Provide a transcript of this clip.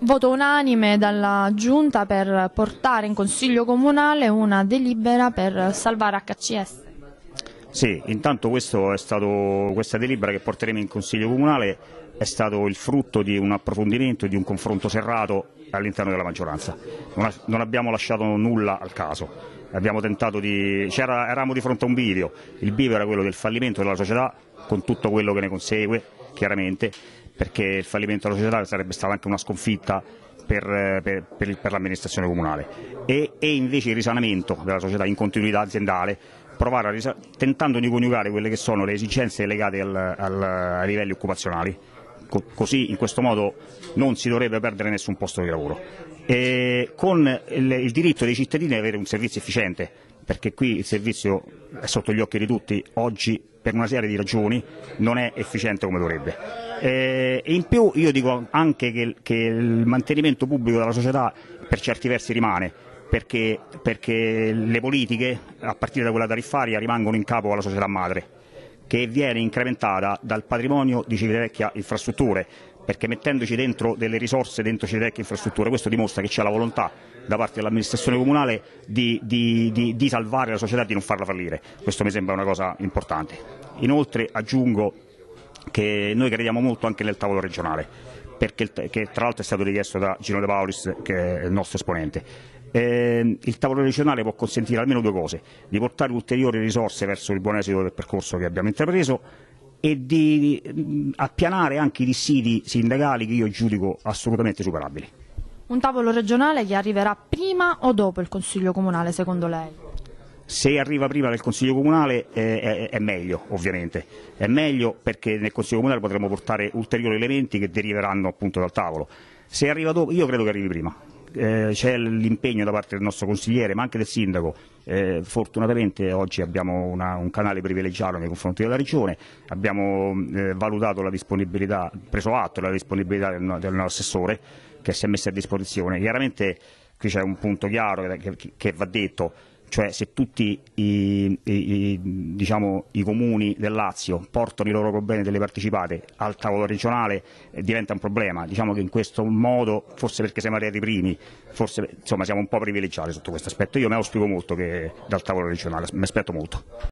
voto unanime dalla Giunta per portare in Consiglio Comunale una delibera per salvare HCS. Sì, intanto stato, questa delibera che porteremo in Consiglio Comunale è stato il frutto di un approfondimento e di un confronto serrato all'interno della maggioranza. Non, ha, non, abbiamo lasciato nulla al caso. Di, eravamo di fronte a un bivio, il bivio era quello del fallimento della società con tutto quello che ne consegue, chiaramente, perché il fallimento della società sarebbe stata anche una sconfitta per, eh, per, per l'amministrazione comunale e, e, invece il risanamento della società in continuità aziendale risa, tentando di coniugare quelle che sono le esigenze legate al, al, ai livelli occupazionali Co così in questo modo non si dovrebbe perdere nessun posto di lavoro e con il, il diritto dei cittadini ad avere un servizio efficiente perché qui il servizio è sotto gli occhi di tutti oggi per una serie di ragioni non è efficiente come dovrebbe eh, e in più io dico anche che, che, il mantenimento pubblico della società per certi versi rimane. Perché, perché le politiche, a partire da quella tariffaria, rimangono in capo alla società madre, che viene incrementata dal patrimonio di Civitavecchia Infrastrutture, perché mettendoci dentro delle risorse dentro Civitavecchia Infrastrutture, questo dimostra che c'è la volontà da parte dell'amministrazione comunale di, di, di, di salvare la società e di non farla fallire. Questo mi sembra una cosa importante. Inoltre aggiungo che noi crediamo molto anche nel tavolo regionale perché, che tra l'altro è stato richiesto da Gino De Paulis che è il nostro esponente eh, il tavolo regionale può consentire almeno due cose, di portare ulteriori risorse verso il buon esito del percorso che abbiamo intrapreso e di mh, appianare anche i dissidi sindacali che io giudico assolutamente superabili. Un tavolo regionale che arriverà prima o dopo il Consiglio Comunale secondo lei? se arriva prima del Consiglio Comunale eh, è, è, meglio ovviamente, è meglio perché nel Consiglio Comunale potremo portare ulteriori elementi che deriveranno appunto dal tavolo. Se arriva dopo, io credo che arrivi prima, eh, c'è l'impegno da parte del nostro consigliere ma anche del sindaco, eh, fortunatamente oggi abbiamo una, un canale privilegiato nei confronti della regione, abbiamo eh, valutato la disponibilità, preso atto della disponibilità del, del nostro assessore che si è messa a disposizione, chiaramente qui c'è un punto chiaro che, che, che va detto, cioè se tutti i, i, diciamo, i, comuni del Lazio portano i loro problemi delle partecipate al tavolo regionale eh, diventa un problema, diciamo che in questo modo, forse perché siamo arrivati primi, forse insomma, siamo un po' privilegiati sotto questo aspetto, io mi auspico molto che dal tavolo regionale, mi aspetto molto.